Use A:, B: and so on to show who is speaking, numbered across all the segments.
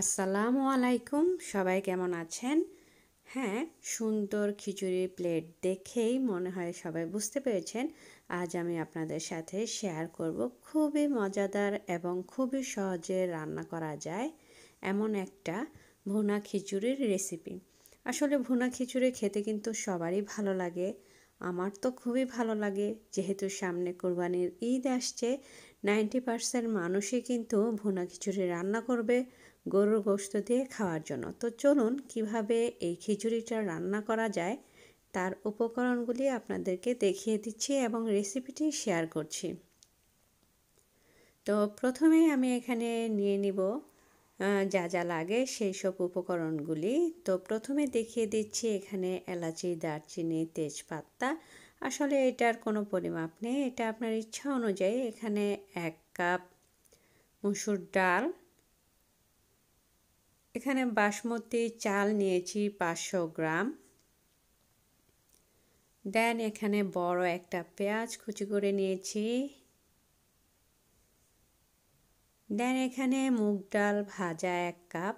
A: আসসালামু আলাইকুম সবাই কেমন আছেন হ্যাঁ সুন্দর খিচুড়ির প্লেট দেখেই মনে হয় সবাই বুঝতে পেরেছেন আজ আমি আপনাদের সাথে শেয়ার করব খুবই মজাদার এবং খুবই সহজে রান্না করা যায় এমন একটা ভুনা খিচুড়ির রেসিপি আসলে ভুনা খিচুড়ি খেতে কিন্তু সবারই ভালো লাগে আমার তো খুবই ভালো লাগে যেহেতু সামনে কোরবানির ঈদ আসছে নাইনটি পার্সেন্ট মানুষই কিন্তু ভুনা খিচুড়ি রান্না করবে গরুর গোশত দিয়ে খাওয়ার জন্য তো চলুন কিভাবে এই খিচুড়িটা রান্না করা যায় তার উপকরণগুলি আপনাদেরকে দেখিয়ে দিচ্ছি এবং রেসিপিটি শেয়ার করছি তো প্রথমে আমি এখানে নিয়ে নিব যা যা লাগে সেই সব উপকরণগুলি তো প্রথমে দেখিয়ে দিচ্ছি এখানে এলাচি দারচিনি তেজপাতা আসলে এটার কোনো পরিমাপ নেই এটা আপনার ইচ্ছা অনুযায়ী এখানে এক কাপ মুসুর ডাল এখানে বাসমতি চাল নিয়েছি পাঁচশো গ্রাম দেন এখানে বড় একটা পেঁয়াজ কুচি করে নিয়েছি দেন এখানে মুগ ডাল ভাজা এক কাপ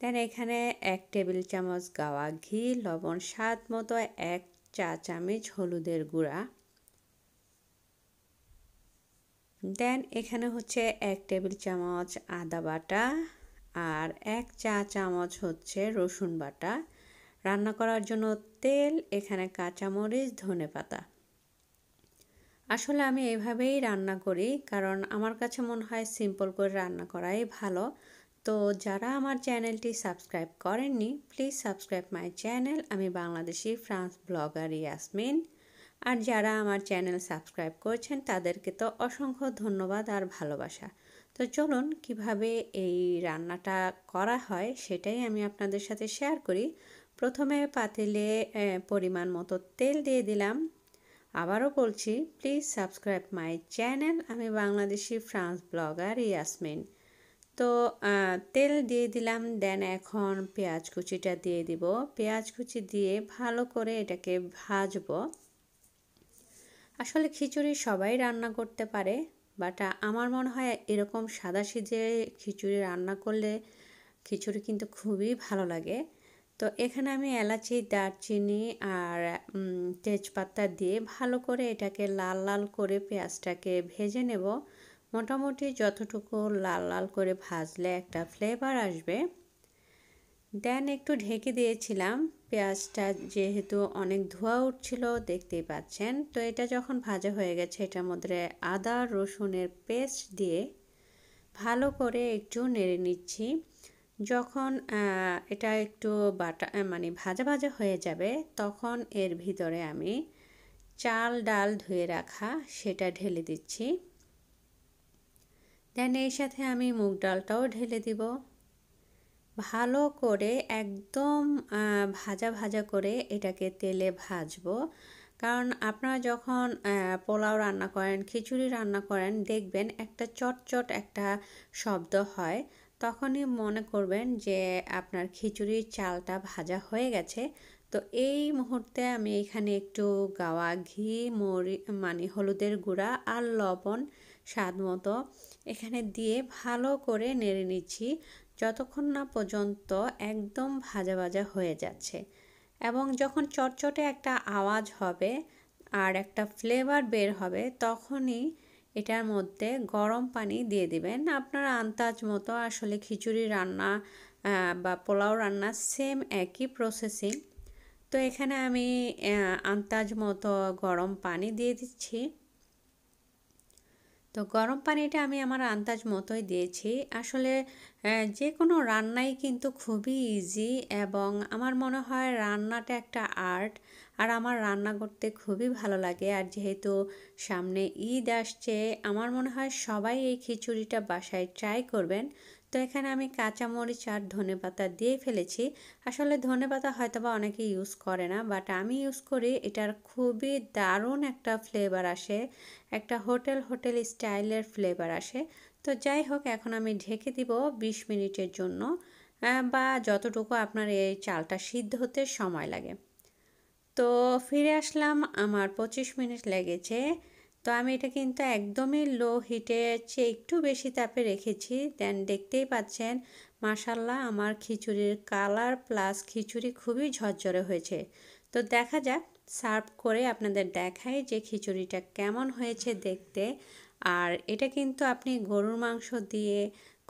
A: দেন এখানে এক টেবিল চামচ গাওয়া ঘি লবণ স্বাদ মতো এক চা চামচ হলুদের গুঁড়া দেন এখানে হচ্ছে এক টেবিল চামচ আদা বাটা আর এক চা চামচ হচ্ছে রসুন বাটা রান্না করার জন্য তেল এখানে কাঁচামরিচ ধনে পাতা আসলে আমি এভাবেই রান্না করি কারণ আমার কাছে মনে হয় সিম্পল করে রান্না করাই ভালো তো যারা আমার চ্যানেলটি সাবস্ক্রাইব করেননি প্লিজ সাবস্ক্রাইব মাই চ্যানেল আমি বাংলাদেশি ফ্রান্স ব্লগার ইয়াসমিন আর যারা আমার চ্যানেল সাবস্ক্রাইব করেছেন তাদেরকে তো অসংখ্য ধন্যবাদ আর ভালোবাসা তো চলুন কিভাবে এই রান্নাটা করা হয় সেটাই আমি আপনাদের সাথে শেয়ার করি প্রথমে পাতিলে পরিমাণ মতো তেল দিয়ে দিলাম আবারও বলছি প্লিজ সাবস্ক্রাইব মাই চ্যানেল আমি বাংলাদেশি ফ্রান্স ব্লগার ইয়াসমিন তো তেল দিয়ে দিলাম দেন এখন পেঁয়াজ কুচিটা দিয়ে দিব পেঁয়াজ কুচি দিয়ে ভালো করে এটাকে ভাজবো আসলে খিচুড়ি সবাই রান্না করতে পারে বাট আমার মনে হয় এরকম সাদা সিজে খিচুড়ি রান্না করলে খিচুড়ি কিন্তু খুবই ভালো লাগে তো এখানে আমি এলাচি দারচিনি আর তেজপাতা দিয়ে ভালো করে এটাকে লাল লাল করে পেঁয়াজটাকে ভেজে নেব মোটামুটি যতটুকু লাল লাল করে ভাজলে একটা ফ্লেভার আসবে দেন একটু ঢেকে দিয়েছিলাম পেঁয়াজটা যেহেতু অনেক ধোয়া উঠছিল দেখতেই পাচ্ছেন তো এটা যখন ভাজা হয়ে গেছে এটার মধ্যে আদা রসুনের পেস্ট দিয়ে ভালো করে একটু নেড়ে নিচ্ছি যখন এটা একটু বাটা মানে ভাজা ভাজা হয়ে যাবে তখন এর ভিতরে আমি চাল ডাল ধুয়ে রাখা সেটা ঢেলে দিচ্ছি দেন এর সাথে আমি মুগ ডালটাও ঢেলে দিব ভালো করে একদম ভাজা ভাজা করে এটাকে তেলে ভাজবো কারণ আপনারা যখন পোলাও রান্না করেন খিচুড়ি রান্না করেন দেখবেন একটা চটচট একটা শব্দ হয় তখনই মনে করবেন যে আপনার খিচুড়ির চালটা ভাজা হয়ে গেছে তো এই মুহূর্তে আমি এখানে একটু গাওয়া ঘি মরি মানে হলুদের গুঁড়া আর লবণ স্বাদ মতো এখানে দিয়ে ভালো করে নেড়ে নিচ্ছি যতক্ষণ না পর্যন্ত একদম ভাজা ভাজা হয়ে যাচ্ছে এবং যখন চটচটে একটা আওয়াজ হবে আর একটা ফ্লেভার বের হবে তখনই এটার মধ্যে গরম পানি দিয়ে দিবেন আপনার আন্দাজ মতো আসলে খিচুড়ি রান্না বা পোলাও রান্না সেম একই প্রসেসিং তো এখানে আমি আন্দাজ মতো গরম পানি দিয়ে দিচ্ছি তো গরম পানিটা আমি আমার আন্দাজ মতোই দিয়েছি আসলে যে কোনো রান্নাই কিন্তু খুবই ইজি এবং আমার মনে হয় রান্নাটা একটা আর্ট আর আমার রান্না করতে খুবই ভালো লাগে আর যেহেতু সামনে ঈদ আসছে আমার মনে হয় সবাই এই খিচুড়িটা বাসায় ট্রাই করবেন তো এখানে আমি কাঁচামরিচ আর ধনে পাতা দিয়ে ফেলেছি আসলে ধনে পাতা হয়তো বা অনেকে ইউজ করে না বাট আমি ইউজ করি এটার খুবই দারুণ একটা ফ্লেভার আসে একটা হোটেল হোটেল স্টাইলের ফ্লেভার আসে তো যাই হোক এখন আমি ঢেকে দিব ২০ মিনিটের জন্য বা যতটুকু আপনার এই চালটা সিদ্ধ হতে সময় লাগে তো ফিরে আসলাম আমার পঁচিশ মিনিট লেগেছে তো আমি এটা কিন্তু একদমই লো হিটে চেয়ে একটু বেশি তাপে রেখেছি দেন দেখতেই পাচ্ছেন মাশাল্লাহ আমার খিচুড়ির কালার প্লাস খিচুড়ি খুবই ঝরঝরে হয়েছে তো দেখা যাক সার্ভ করে আপনাদের দেখাই যে খিচুড়িটা কেমন হয়েছে দেখতে আর এটা কিন্তু আপনি গরুর মাংস দিয়ে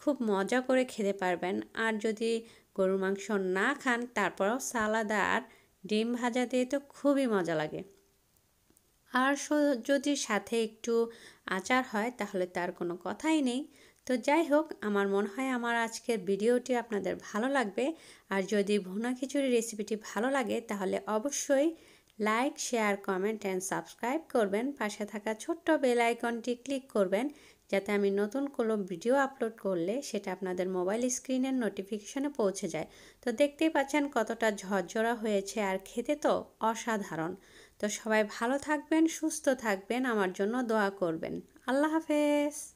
A: খুব মজা করে খেতে পারবেন আর যদি গরুর মাংস না খান তারপরেও সালাদ আর ডিম ভাজা দিয়ে তো খুবই মজা লাগে আর যদি সাথে একটু আচার হয় তাহলে তার কোনো কথাই নেই তো যাই হোক আমার মনে হয় আমার আজকের ভিডিওটি আপনাদের ভালো লাগবে আর যদি ভুনা খিচুড়ি রেসিপিটি ভালো লাগে তাহলে অবশ্যই like share comment and subscribe করবেন পাশে থাকা ছোট্ট বেল আইকনটি ক্লিক করবেন যাতে আমি নতুন কোনো ভিডিও আপলোড করলে সেটা আপনাদের মোবাইল স্ক্রিনের নোটিফিকেশনে পৌঁছে যায় তো দেখতেই পাচ্ছেন কতটা ঝরঝরা হয়েছে আর খেতে তো অসাধারণ তো সবাই ভালো থাকবেন সুস্থ থাকবেন আমার জন্য দোয়া করবেন আল্লাহ হাফেজ